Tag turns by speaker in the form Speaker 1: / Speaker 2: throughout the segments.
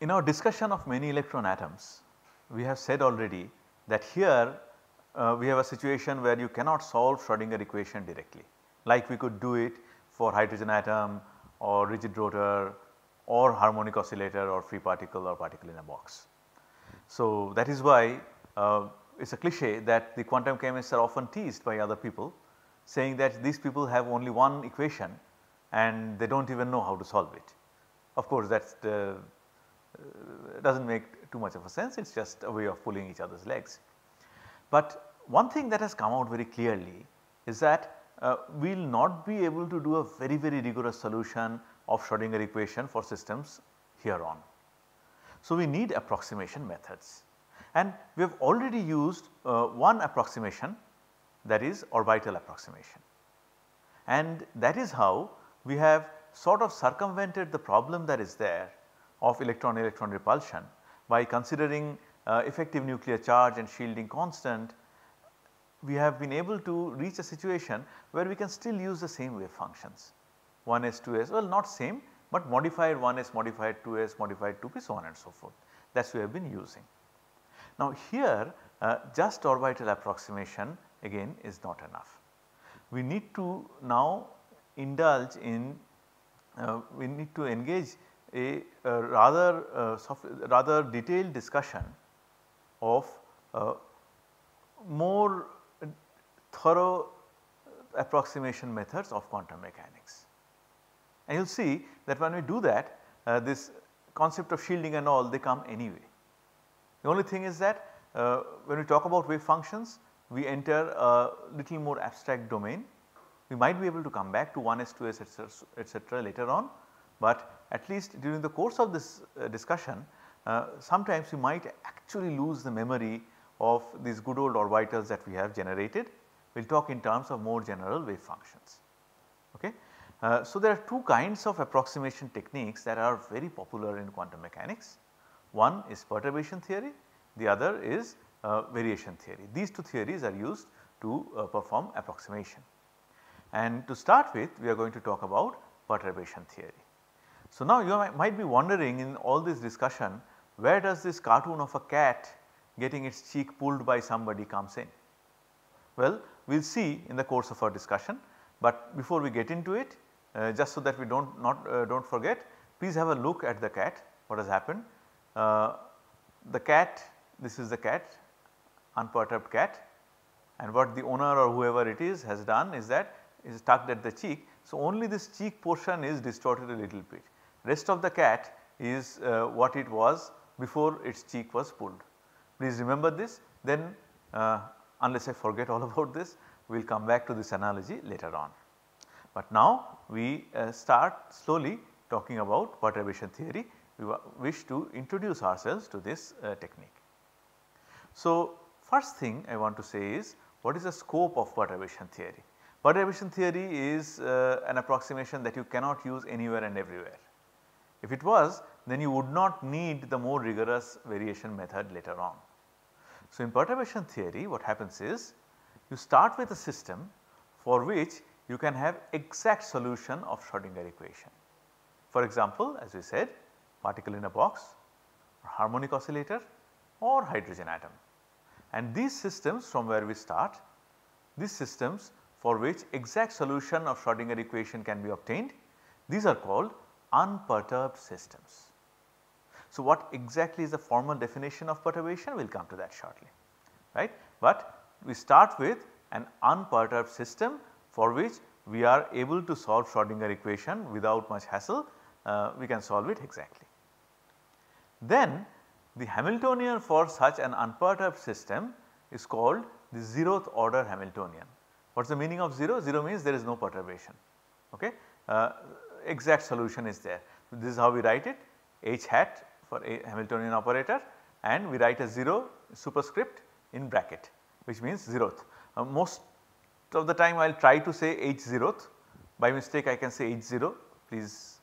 Speaker 1: In our discussion of many electron atoms, we have said already that here uh, we have a situation where you cannot solve Schrodinger equation directly like we could do it for hydrogen atom or rigid rotor or harmonic oscillator or free particle or particle in a box. So, that is why uh, it is a cliche that the quantum chemists are often teased by other people saying that these people have only one equation and they do not even know how to solve it. Of course, that is the uh, does not make too much of a sense it is just a way of pulling each other's legs. But one thing that has come out very clearly is that uh, we will not be able to do a very very rigorous solution of Schrodinger equation for systems here on. So, we need approximation methods and we have already used uh, one approximation that is orbital approximation. And that is how we have sort of circumvented the problem that is there of electron-electron repulsion by considering uh, effective nuclear charge and shielding constant we have been able to reach a situation where we can still use the same wave functions 1s 2s well not same but modified 1s modified 2s modified 2p so on and so forth that is we have been using. Now here uh, just orbital approximation again is not enough. We need to now indulge in uh, we need to engage a uh, rather uh, rather detailed discussion of uh, more thorough approximation methods of quantum mechanics. And you will see that when we do that uh, this concept of shielding and all they come anyway. The only thing is that uh, when we talk about wave functions we enter a little more abstract domain. We might be able to come back to 1s, 2s etc., etc. later on, but at least during the course of this uh, discussion uh, sometimes we might actually lose the memory of these good old orbitals that we have generated. We will talk in terms of more general wave functions. Okay. Uh, so, there are two kinds of approximation techniques that are very popular in quantum mechanics. One is perturbation theory, the other is uh, variation theory. These two theories are used to uh, perform approximation. And to start with we are going to talk about perturbation theory. So, now you might be wondering in all this discussion where does this cartoon of a cat getting its cheek pulled by somebody comes in? Well, we will see in the course of our discussion, but before we get into it uh, just so that we do not not uh, do not forget please have a look at the cat what has happened. Uh, the cat this is the cat unperturbed cat and what the owner or whoever it is has done is that is tucked at the cheek. So, only this cheek portion is distorted a little bit. Rest of the cat is uh, what it was before its cheek was pulled. Please remember this then uh, unless I forget all about this we will come back to this analogy later on. But now we uh, start slowly talking about perturbation theory we wish to introduce ourselves to this uh, technique. So first thing I want to say is what is the scope of perturbation theory? Perturbation theory is uh, an approximation that you cannot use anywhere and everywhere if it was then you would not need the more rigorous variation method later on. So, in perturbation theory what happens is you start with a system for which you can have exact solution of Schrodinger equation. For example, as we said particle in a box or harmonic oscillator or hydrogen atom. And these systems from where we start, these systems for which exact solution of Schrodinger equation can be obtained, these are called unperturbed systems. So, what exactly is the formal definition of perturbation we will come to that shortly right, but we start with an unperturbed system for which we are able to solve Schrodinger equation without much hassle uh, we can solve it exactly. Then the Hamiltonian for such an unperturbed system is called the zeroth order Hamiltonian. What is the meaning of 0? 0 means there is no perturbation. Okay? Uh, exact solution is there. So, this is how we write it h hat for a Hamiltonian operator and we write a 0 superscript in bracket which means 0th. Uh, most of the time I will try to say h 0th by mistake I can say h 0 please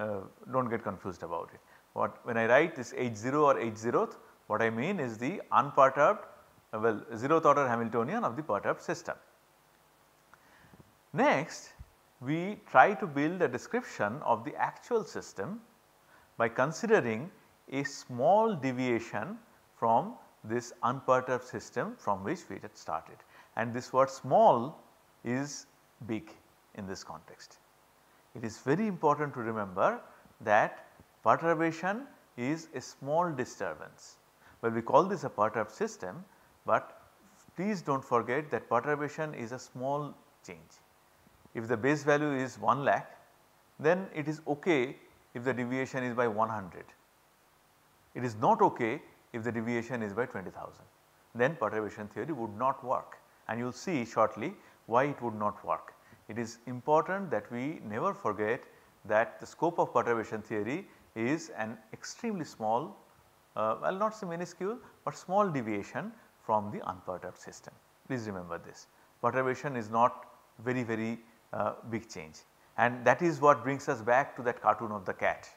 Speaker 1: uh, do not get confused about it. What when I write this h 0 or h 0th what I mean is the unperturbed uh, well 0th order Hamiltonian of the perturbed system. Next we try to build a description of the actual system by considering a small deviation from this unperturbed system from which we had started and this word small is big in this context. It is very important to remember that perturbation is a small disturbance. Well, we call this a perturbed system, but please do not forget that perturbation is a small change. If the base value is 1 lakh then it is okay if the deviation is by 100. It is not okay if the deviation is by 20,000 then perturbation theory would not work and you will see shortly why it would not work. It is important that we never forget that the scope of perturbation theory is an extremely small uh, well not so minuscule but small deviation from the unperturbed system. Please remember this perturbation is not very very uh, big change and that is what brings us back to that cartoon of the cat.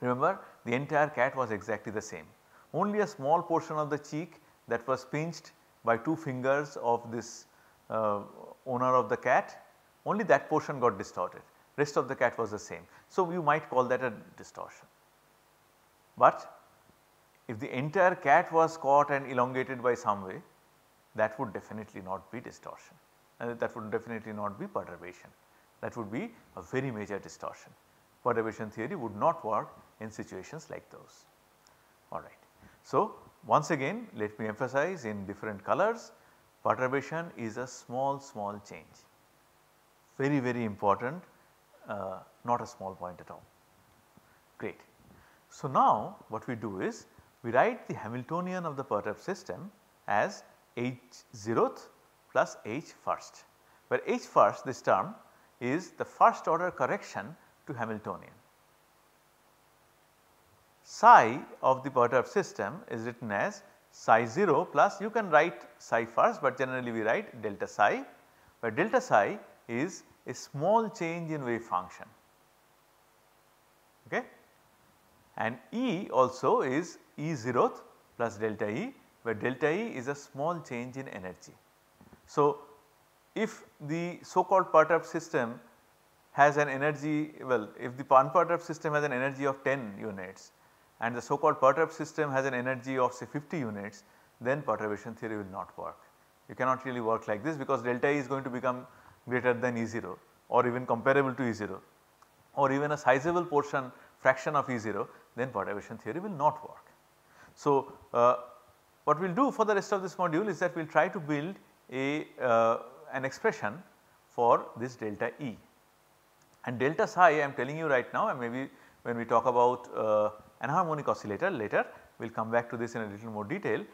Speaker 1: Remember the entire cat was exactly the same only a small portion of the cheek that was pinched by two fingers of this uh, owner of the cat only that portion got distorted rest of the cat was the same. So, you might call that a distortion. But if the entire cat was caught and elongated by some way that would definitely not be distortion and that would definitely not be perturbation. That would be a very major distortion. Perturbation theory would not work in situations like those. Alright. So, once again let me emphasize in different colors perturbation is a small small change very very important uh, not a small point at all great. So now what we do is we write the Hamiltonian of the perturbed system as h zeroth plus h first, where h first this term is the first order correction to Hamiltonian. Psi of the perturbed system is written as psi 0 plus you can write psi first, but generally we write delta psi where delta psi is a small change in wave function. Okay? And E also is E 0th plus delta E where delta E is a small change in energy. So, if the so called perturb system has an energy well if the unperturbed system has an energy of 10 units and the so called perturb system has an energy of say 50 units then perturbation theory will not work. You cannot really work like this because delta E is going to become greater than E0 or even comparable to E0 or even a sizable portion fraction of E0 then perturbation theory will not work. So, uh, what we will do for the rest of this module is that we will try to build a, uh, an expression for this delta E. And delta psi I am telling you right now and maybe when we talk about uh, anharmonic oscillator later we will come back to this in a little more detail.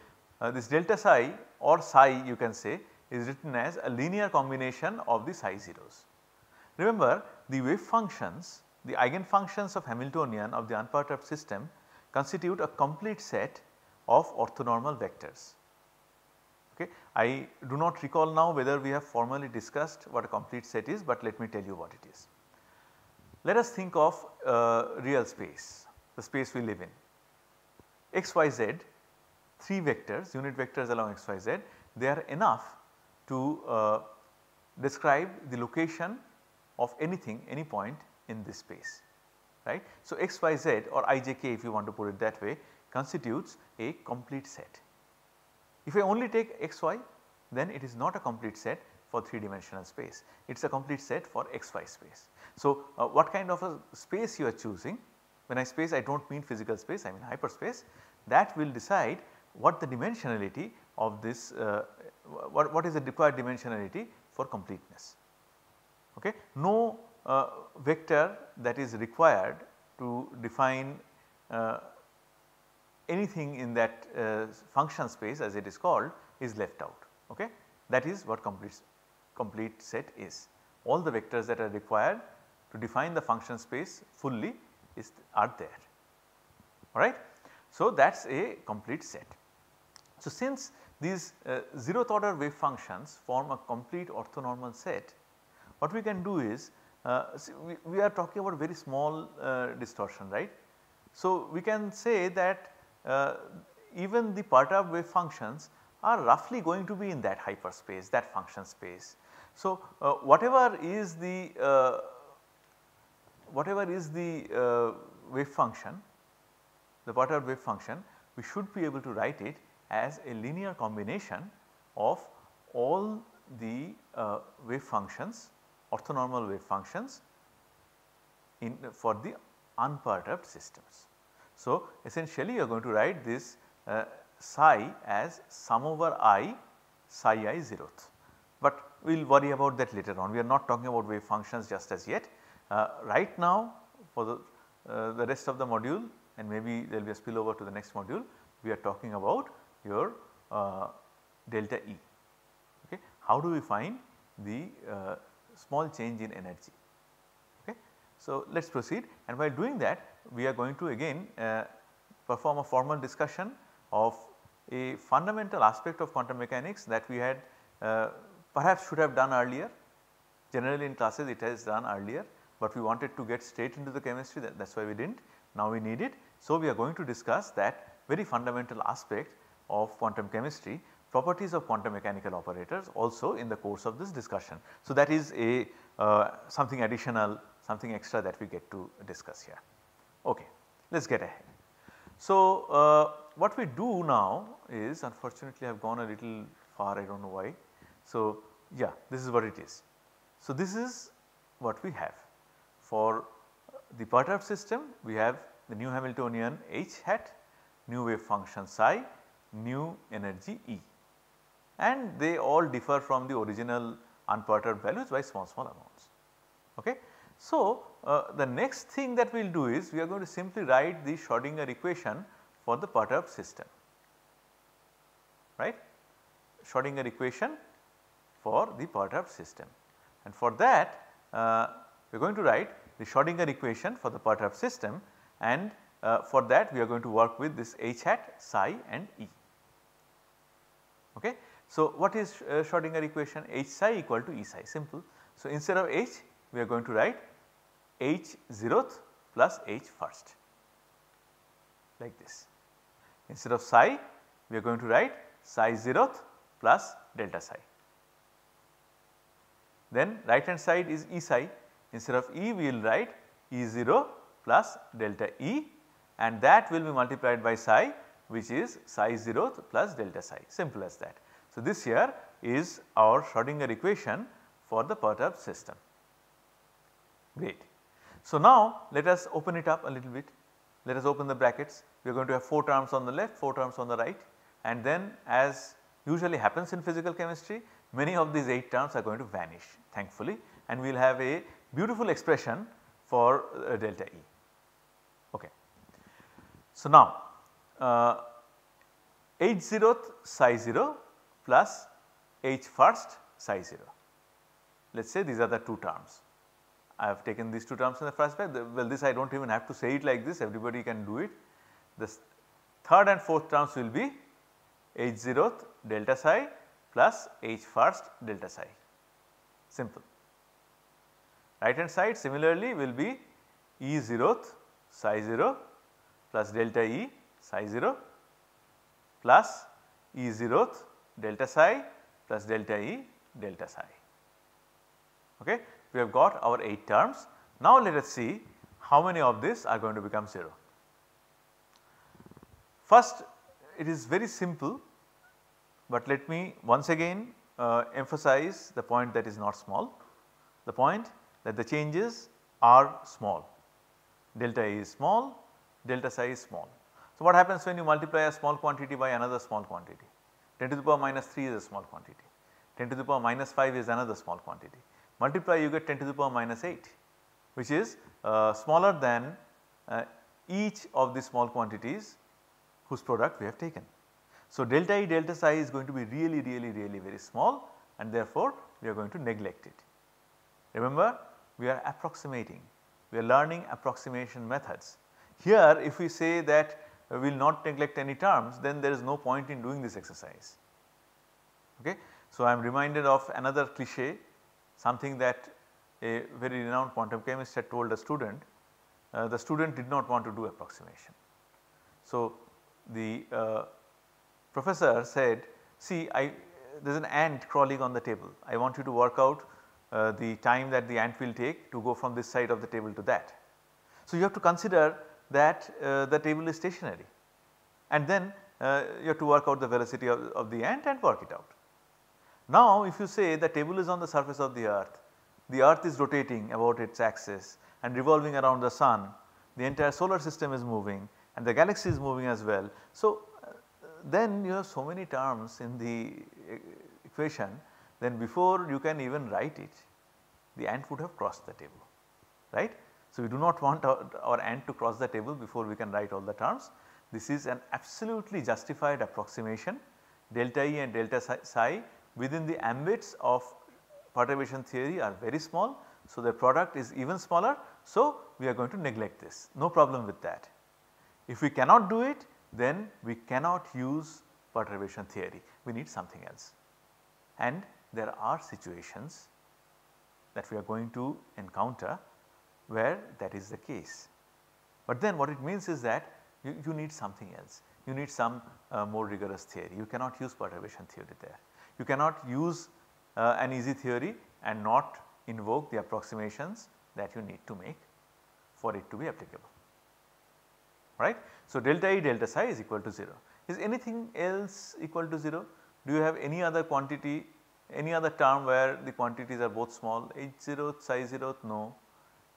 Speaker 1: Uh, this delta psi or psi you can say is written as a linear combination of the psi zeros. Remember the wave functions the eigenfunctions of Hamiltonian of the unperturbed system constitute a complete set of orthonormal vectors. Okay. I do not recall now whether we have formally discussed what a complete set is, but let me tell you what it is. Let us think of uh, real space, the space we live in. X, Y, Z, 3 vectors, unit vectors along X, Y, Z, they are enough to uh, describe the location of anything, any point in this space, right. So, X, Y, Z or I, J, K if you want to put it that way constitutes a complete set. If I only take xy then it is not a complete set for 3 dimensional space, it is a complete set for xy space. So, uh, what kind of a space you are choosing when I space I do not mean physical space I mean hyperspace that will decide what the dimensionality of this uh, what, what is the required dimensionality for completeness. Okay. No uh, vector that is required to define uh, anything in that uh, function space as it is called is left out. Okay? That is what complete, complete set is. All the vectors that are required to define the function space fully is are there. Alright. So, that is a complete set. So, since these uh, zeroth order wave functions form a complete orthonormal set, what we can do is uh, we, we, are talking about very small uh, distortion right. So, we can say that uh, even the perturbed wave functions are roughly going to be in that hyperspace that function space. So, uh, whatever is the uh, whatever is the uh, wave function the Potter wave function we should be able to write it as a linear combination of all the uh, wave functions orthonormal wave functions in for the unperturbed systems. So, essentially you are going to write this uh, psi as sum over i psi i zeroth, but we will worry about that later on. We are not talking about wave functions just as yet. Uh, right now for the, uh, the rest of the module and maybe there will be a spillover to the next module, we are talking about your uh, delta E. Okay. How do we find the uh, small change in energy? So, let us proceed and while doing that we are going to again uh, perform a formal discussion of a fundamental aspect of quantum mechanics that we had uh, perhaps should have done earlier. Generally in classes it has done earlier, but we wanted to get straight into the chemistry that is why we did not. Now we need it. So, we are going to discuss that very fundamental aspect of quantum chemistry properties of quantum mechanical operators also in the course of this discussion. So, that is a uh, something additional something extra that we get to discuss here. Okay, let us get ahead. So, uh, what we do now is unfortunately I have gone a little far I do not know why. So, yeah this is what it is. So, this is what we have for the perturbed system we have the new Hamiltonian h hat, new wave function psi, new energy E and they all differ from the original unperturbed values by small small amounts. Okay. So, uh, the next thing that we will do is we are going to simply write the Schrodinger equation for the perturbed system, right. Schrodinger equation for the perturbed system and for that uh, we are going to write the Schrodinger equation for the perturbed system and uh, for that we are going to work with this h hat, psi and e. Okay. So, what is uh, Schrodinger equation h psi equal to e psi simple. So, instead of h we are going to write h 0th plus h first like this. Instead of psi we are going to write psi 0th plus delta psi. Then right hand side is E psi instead of E we will write E 0 plus delta E and that will be multiplied by psi which is psi zeroth plus delta psi simple as that. So, this here is our Schrodinger equation for the perturbed system. Great. So now let us open it up a little bit, let us open the brackets, we are going to have 4 terms on the left, 4 terms on the right and then as usually happens in physical chemistry many of these 8 terms are going to vanish thankfully and we will have a beautiful expression for uh, delta E. Okay. So now uh, h 0th psi 0 plus h 1st psi 0. Let us say these are the two terms. I have taken these two terms in the first way. The, well, this I do not even have to say it like this, everybody can do it. The third and fourth terms will be h 0th delta psi plus h first delta psi, simple. Right hand side similarly will be e 0th psi 0 plus delta e psi 0 plus e 0th delta psi plus delta e delta psi. Okay we have got our 8 terms. Now let us see how many of these are going to become 0. First it is very simple but let me once again uh, emphasize the point that is not small. The point that the changes are small, delta A is small, delta psi is small. So, what happens when you multiply a small quantity by another small quantity? 10 to the power minus 3 is a small quantity, 10 to the power minus 5 is another small quantity, multiply you get 10 to the power minus 8 which is uh, smaller than uh, each of the small quantities whose product we have taken. So, delta E delta psi is going to be really really really very small and therefore, we are going to neglect it. Remember we are approximating, we are learning approximation methods. Here if we say that we will not neglect any terms then there is no point in doing this exercise. Okay? So, I am reminded of another cliche something that a very renowned quantum chemist had told a student. Uh, the student did not want to do approximation. So, the uh, professor said see I there is an ant crawling on the table I want you to work out uh, the time that the ant will take to go from this side of the table to that. So, you have to consider that uh, the table is stationary and then uh, you have to work out the velocity of, of the ant and work it out. Now if you say the table is on the surface of the earth, the earth is rotating about its axis and revolving around the sun, the entire solar system is moving and the galaxy is moving as well. So uh, then you have so many terms in the uh, equation then before you can even write it the ant would have crossed the table right. So we do not want our, our ant to cross the table before we can write all the terms. This is an absolutely justified approximation delta E and delta psi within the ambits of perturbation theory are very small. So, their product is even smaller. So, we are going to neglect this no problem with that. If we cannot do it then we cannot use perturbation theory we need something else. And there are situations that we are going to encounter where that is the case. But then what it means is that you, you need something else you need some uh, more rigorous theory you cannot use perturbation theory there you cannot use uh, an easy theory and not invoke the approximations that you need to make for it to be applicable right. So, delta E delta psi is equal to 0. Is anything else equal to 0? Do you have any other quantity any other term where the quantities are both small h0 psi 0 no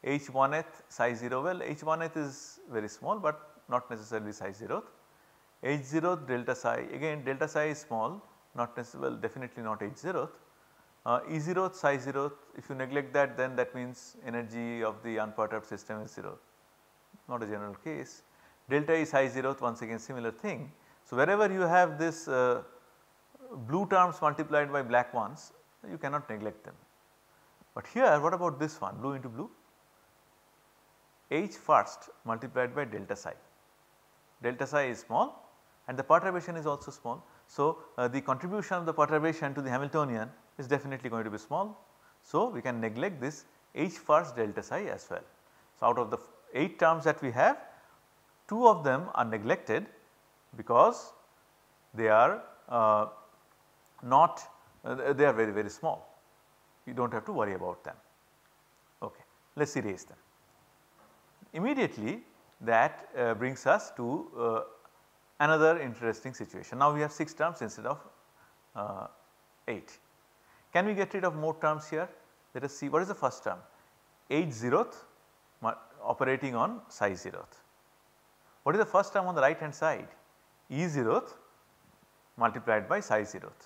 Speaker 1: h1th psi 0 well h1th is very small but not necessarily psi 0 h0 delta psi again delta psi is small not necessarily well definitely not h zeroth. Uh, e zeroth psi zeroth if you neglect that then that means energy of the unperturbed system is 0 not a general case. Delta E psi zeroth once again similar thing. So, wherever you have this uh, blue terms multiplied by black ones you cannot neglect them. But here what about this one blue into blue h first multiplied by delta psi. Delta psi is small and the perturbation is also small. So, uh, the contribution of the perturbation to the Hamiltonian is definitely going to be small. So, we can neglect this h first delta psi as well. So, out of the 8 terms that we have 2 of them are neglected because they are uh, not uh, they are very very small you do not have to worry about them. Okay. Let us erase them. Immediately that uh, brings us to uh, another interesting situation. Now we have 6 terms instead of uh, 8. Can we get rid of more terms here? Let us see what is the first term 8 zeroth operating on psi zeroth. What is the first term on the right hand side? E zeroth multiplied by psi zeroth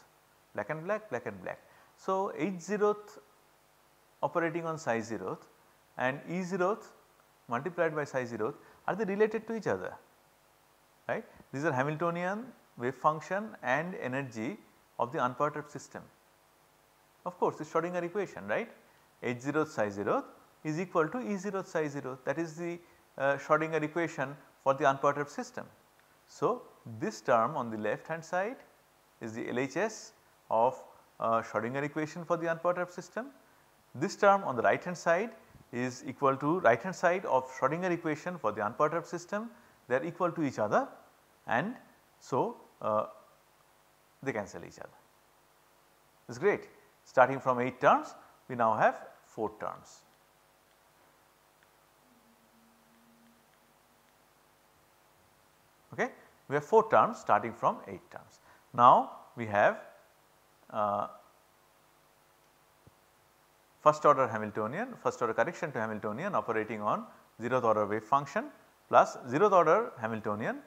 Speaker 1: black and black black and black. So, 8 zeroth operating on psi zeroth and E zeroth multiplied by psi zeroth are they related to each other? right. These are Hamiltonian wave function and energy of the unperturbed system. Of course, the Schrodinger equation right h 0 psi 0 is equal to e 0 psi 0 that is the uh, Schrodinger equation for the unperturbed system. So, this term on the left hand side is the LHS of uh, Schrodinger equation for the unperturbed system. This term on the right hand side is equal to right hand side of Schrodinger equation for the unperturbed system they are equal to each other and so uh, they cancel each other. This is great starting from 8 terms we now have 4 terms. Okay. We have 4 terms starting from 8 terms. Now we have uh, first order Hamiltonian, first order correction to Hamiltonian operating on zeroth order wave function plus 0th order Hamiltonian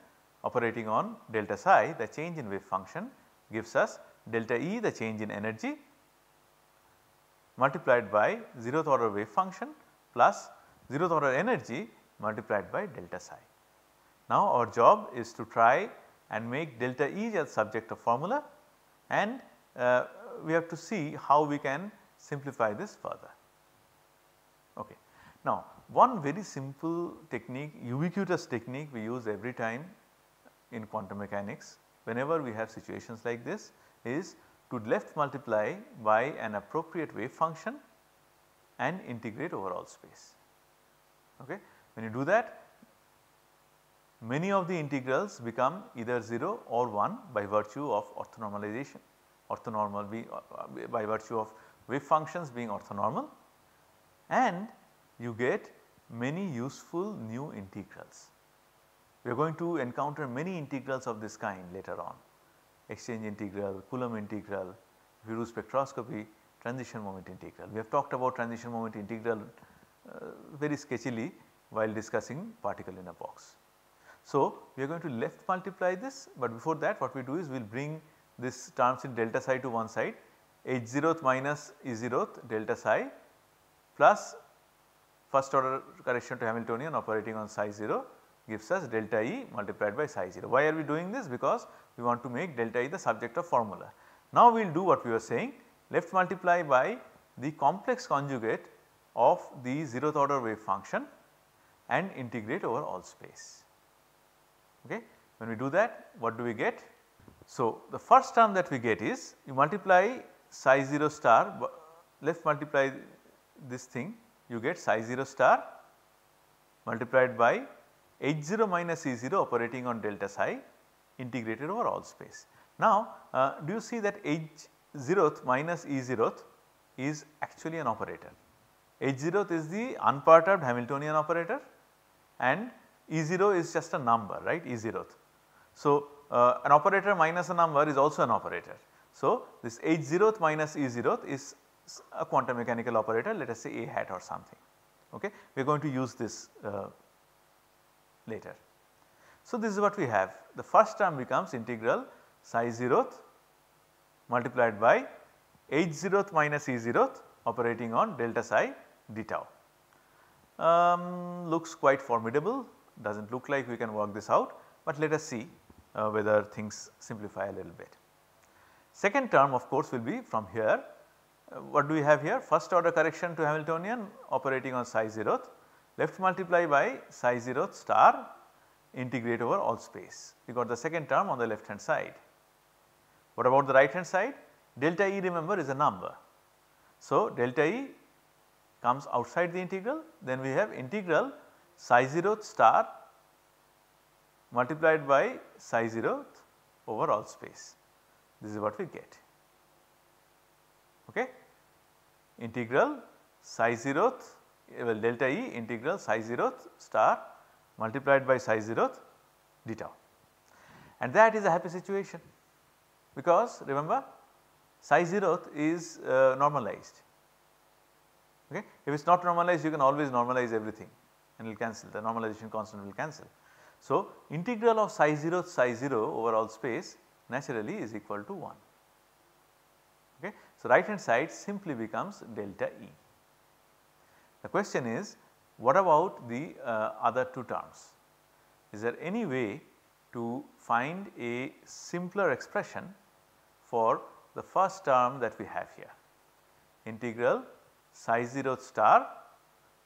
Speaker 1: operating on delta psi the change in wave function gives us delta E the change in energy multiplied by 0th order wave function plus 0th order energy multiplied by delta psi. Now our job is to try and make delta E as subject of formula and uh, we have to see how we can simplify this further. Okay. Now one very simple technique, ubiquitous technique we use every time in quantum mechanics whenever we have situations like this is to left multiply by an appropriate wave function and integrate over all space. Okay. When you do that many of the integrals become either 0 or 1 by virtue of orthonormalization orthonormal be, uh, uh by virtue of wave functions being orthonormal and you get many useful new integrals. We are going to encounter many integrals of this kind later on exchange integral, Coulomb integral, if do spectroscopy, transition moment integral. We have talked about transition moment integral uh, very sketchily while discussing particle in a box. So, we are going to left multiply this, but before that what we do is we will bring this terms in delta psi to one side h 0th minus e 0th delta psi plus first order correction to Hamiltonian operating on psi 0 gives us delta E multiplied by psi 0. Why are we doing this? Because we want to make delta E the subject of formula. Now we will do what we were saying left multiply by the complex conjugate of the 0th order wave function and integrate over all space. Okay. When we do that what do we get? So, the first term that we get is you multiply psi 0 star left multiply this thing you get psi 0 star multiplied by h 0 minus e 0 operating on delta psi integrated over all space. Now, uh, do you see that h 0th minus e 0th is actually an operator. H 0th is the unperturbed Hamiltonian operator and E 0 is just a number right E 0th. So, uh, an operator minus a number is also an operator. So, this H 0th minus E 0th is a quantum mechanical operator let us say A hat or something. Okay. We are going to use this uh, later. So, this is what we have the first term becomes integral psi 0th multiplied by h 0th minus e 0th operating on delta psi d tau. Um, looks quite formidable does not look like we can work this out, but let us see uh, whether things simplify a little bit. Second term of course will be from here what do we have here? First order correction to Hamiltonian operating on psi zero, left multiply by psi zero star integrate over all space. We got the second term on the left hand side. What about the right hand side? Delta E remember is a number. So, delta E comes outside the integral then we have integral psi zero star multiplied by psi zero over all space. This is what we get. Okay integral psi 0th eh, well delta E integral psi 0th star multiplied by psi 0th d tau. And that is a happy situation because remember psi 0th is uh, normalized. Okay. If it is not normalized you can always normalize everything and it will cancel the normalization constant will cancel. So, integral of psi 0 psi 0 over all space naturally is equal to 1. So, right hand side simply becomes delta E. The question is what about the uh, other two terms? Is there any way to find a simpler expression for the first term that we have here integral psi 0 star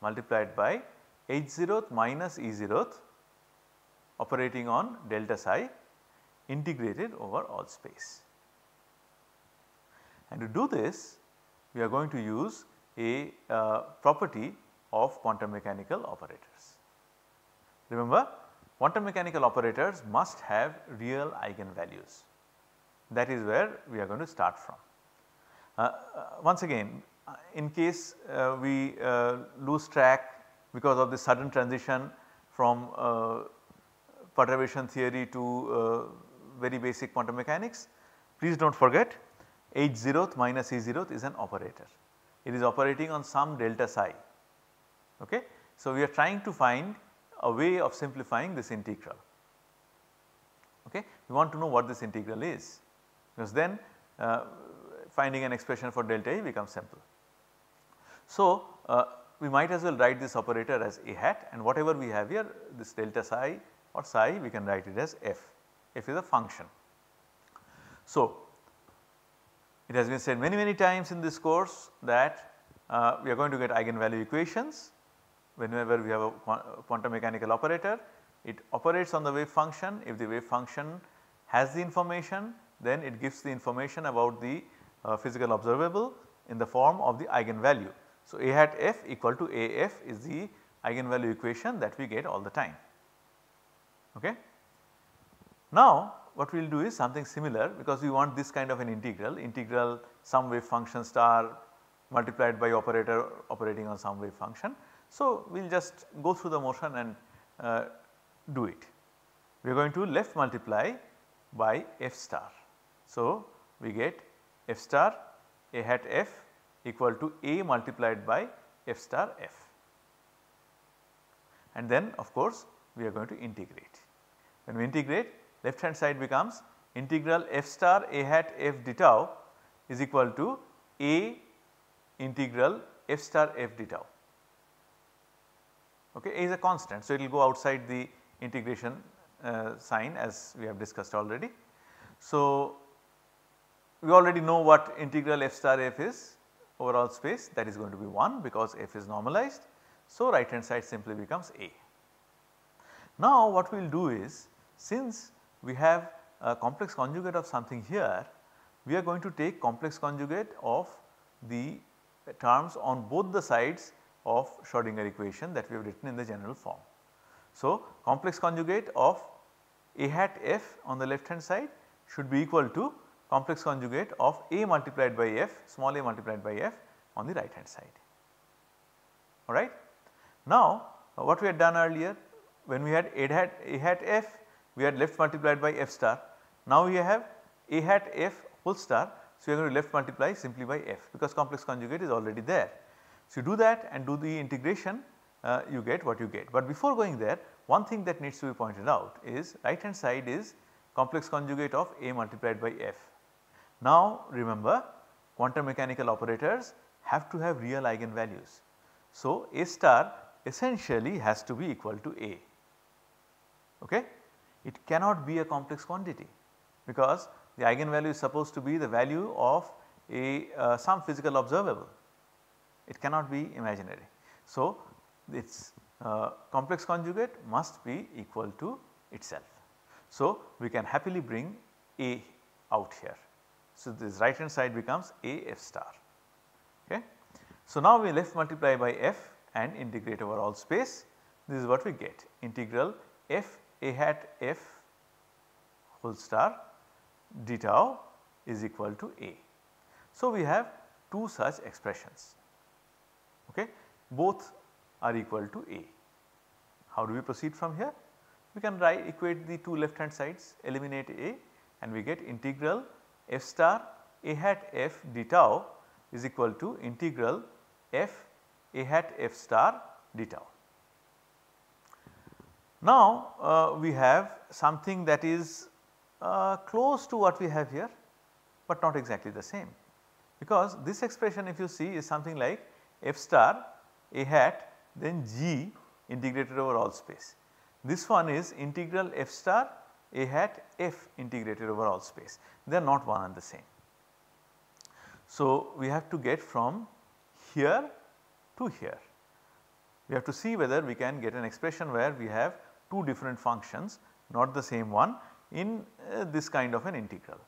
Speaker 1: multiplied by h 0 minus e 0 operating on delta psi integrated over all space. And to do this we are going to use a uh, property of quantum mechanical operators. Remember quantum mechanical operators must have real eigenvalues that is where we are going to start from. Uh, uh once again uh, in case uh, we uh, lose track because of the sudden transition from perturbation theory to very basic quantum mechanics, please do not forget h 0th minus e 0th is an operator. It is operating on some delta psi. Okay? So, we are trying to find a way of simplifying this integral. Okay? We want to know what this integral is because then uh, finding an expression for delta E becomes simple. So, uh, we might as well write this operator as A hat and whatever we have here this delta psi or psi we can write it as f, f is a function. So, it has been said many many times in this course that uh, we are going to get eigenvalue equations whenever we have a quantum mechanical operator. It operates on the wave function if the wave function has the information then it gives the information about the uh, physical observable in the form of the eigenvalue. So, A hat f equal to A f is the eigenvalue equation that we get all the time. Okay. Now, what we will do is something similar because we want this kind of an integral, integral some wave function star multiplied by operator operating on some wave function. So, we will just go through the motion and uh, do it. We are going to left multiply by f star. So, we get f star a hat f equal to a multiplied by f star f and then of course, we are going to integrate. When we integrate left hand side becomes integral f star a hat f d tau is equal to a integral f star f d tau okay a is a constant. So, it will go outside the integration uh, sign as we have discussed already. So, we already know what integral f star f is overall space that is going to be 1 because f is normalized. So, right hand side simply becomes a. Now, what we will do is since we have a complex conjugate of something here, we are going to take complex conjugate of the terms on both the sides of Schrodinger equation that we have written in the general form. So, complex conjugate of a hat f on the left hand side should be equal to complex conjugate of a multiplied by f small a multiplied by f on the right hand side alright. Now what we had done earlier when we had a hat, a hat f we had left multiplied by f star. Now we have a hat f whole star. So, you are going to left multiply simply by f because complex conjugate is already there. So, you do that and do the integration uh, you get what you get. But before going there one thing that needs to be pointed out is right hand side is complex conjugate of a multiplied by f. Now remember quantum mechanical operators have to have real eigenvalues. So, a star essentially has to be equal to a. Okay? it cannot be a complex quantity because the eigenvalue is supposed to be the value of a uh, some physical observable. It cannot be imaginary. So, its uh, complex conjugate must be equal to itself. So, we can happily bring A out here. So, this right hand side becomes A f star. Okay. So, now we left multiply by f and integrate over all space. This is what we get integral f a hat f whole star d tau is equal to A. So, we have two such expressions okay both are equal to A. How do we proceed from here? We can write equate the two left hand sides eliminate A and we get integral f star A hat f d tau is equal to integral f A hat f star d tau. Now, uh, we have something that is uh, close to what we have here, but not exactly the same because this expression if you see is something like f star a hat then g integrated over all space. This one is integral f star a hat f integrated over all space they are not one and the same. So, we have to get from here to here we have to see whether we can get an expression where we have two different functions not the same one in uh, this kind of an integral.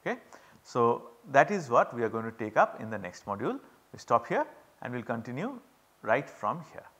Speaker 1: Okay. So, that is what we are going to take up in the next module. We stop here and we will continue right from here.